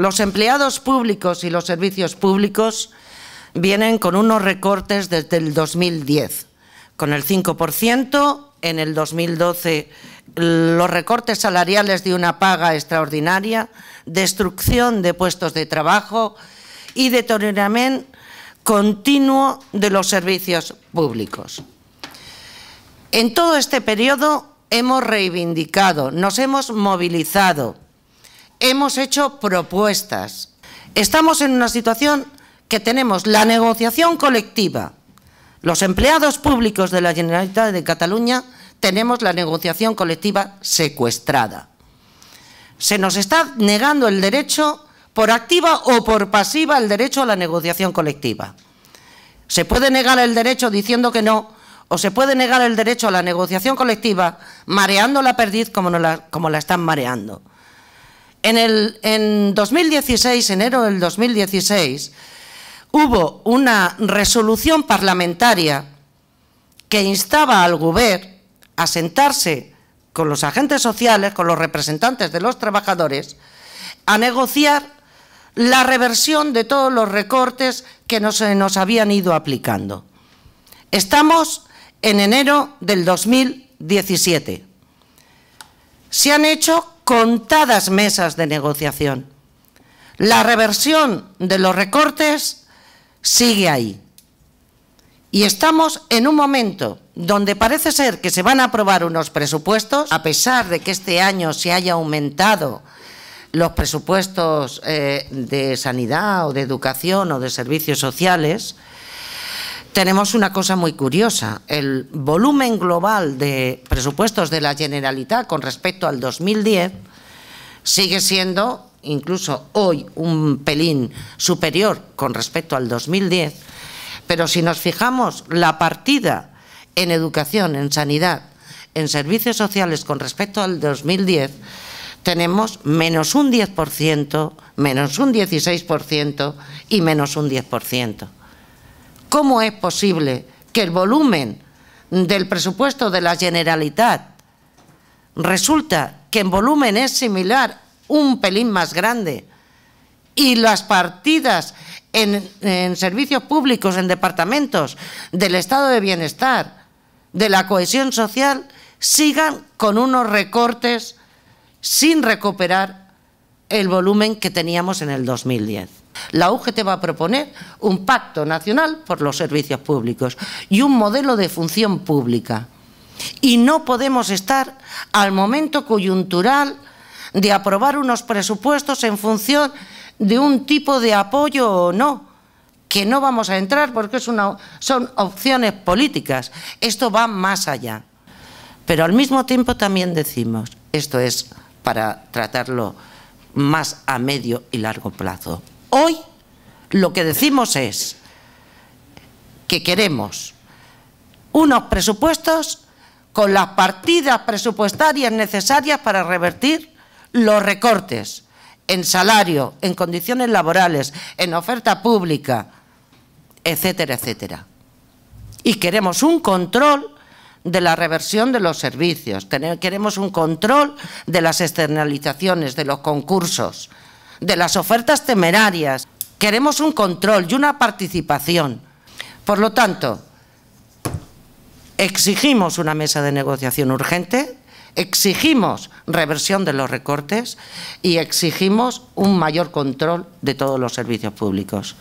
Los empleados públicos y los servicios públicos vienen con unos recortes desde el 2010, con el 5% en el 2012 los recortes salariales de una paga extraordinaria, destrucción de puestos de trabajo y deterioramiento continuo de los servicios públicos. En todo este periodo hemos reivindicado, nos hemos movilizado, hemos hecho propuestas. Estamos en una situación que tenemos la negociación colectiva. Los empleados públicos de la Generalitat de Cataluña tenemos la negociación colectiva secuestrada. Se nos está negando el derecho, por activa o por pasiva, el derecho a la negociación colectiva. Se puede negar el derecho diciendo que no, o se puede negar el derecho a la negociación colectiva mareando la perdiz como, como la están mareando. En, el, en 2016, enero del 2016, hubo una resolución parlamentaria que instaba al Gobierno a sentarse con los agentes sociales, con los representantes de los trabajadores, a negociar la reversión de todos los recortes que se nos habían ido aplicando. Estamos en enero del 2017. Se han hecho contadas mesas de negociación. La reversión de los recortes sigue ahí. Y estamos en un momento donde parece ser que se van a aprobar unos presupuestos, a pesar de que este año se haya aumentado los presupuestos eh, de sanidad o de educación o de servicios sociales, tenemos una cosa muy curiosa. El volumen global de presupuestos de la Generalitat con respecto al 2010 sigue siendo incluso hoy un pelín superior con respecto al 2010, pero si nos fijamos la partida en educación, en sanidad, en servicios sociales con respecto al 2010, tenemos menos un 10%, menos un 16% y menos un 10%. ¿Cómo es posible que el volumen del presupuesto de la Generalitat resulta que en volumen es similar, un pelín más grande, y las partidas en, en, servicios públicos, en departamentos, del estado de bienestar, de la cohesión social, sigan con unos recortes sin recuperar el volumen que teníamos en el 2010. La UGT va a proponer un pacto nacional por los servicios públicos y un modelo de función pública. Y no podemos estar al momento coyuntural de aprobar unos presupuestos en función de un tipo de apoyo o no, que no vamos a entrar porque son opciones políticas. Esto va más allá. Pero al mismo tiempo también decimos, esto es para tratarlo más a medio y largo plazo. Hoy lo que decimos es que queremos unos presupuestos con las partidas presupuestarias necesarias para revertir los recortes en salario, en condiciones laborales, en oferta pública, etcétera, etcétera. Y queremos un control de la reversión de los servicios, queremos un control de las externalizaciones, de los concursos, de las ofertas temerarias, queremos un control y una participación. Por lo tanto, exigimos una mesa de negociación urgente, exigimos reversión de los recortes y exigimos un mayor control de todos los servicios públicos.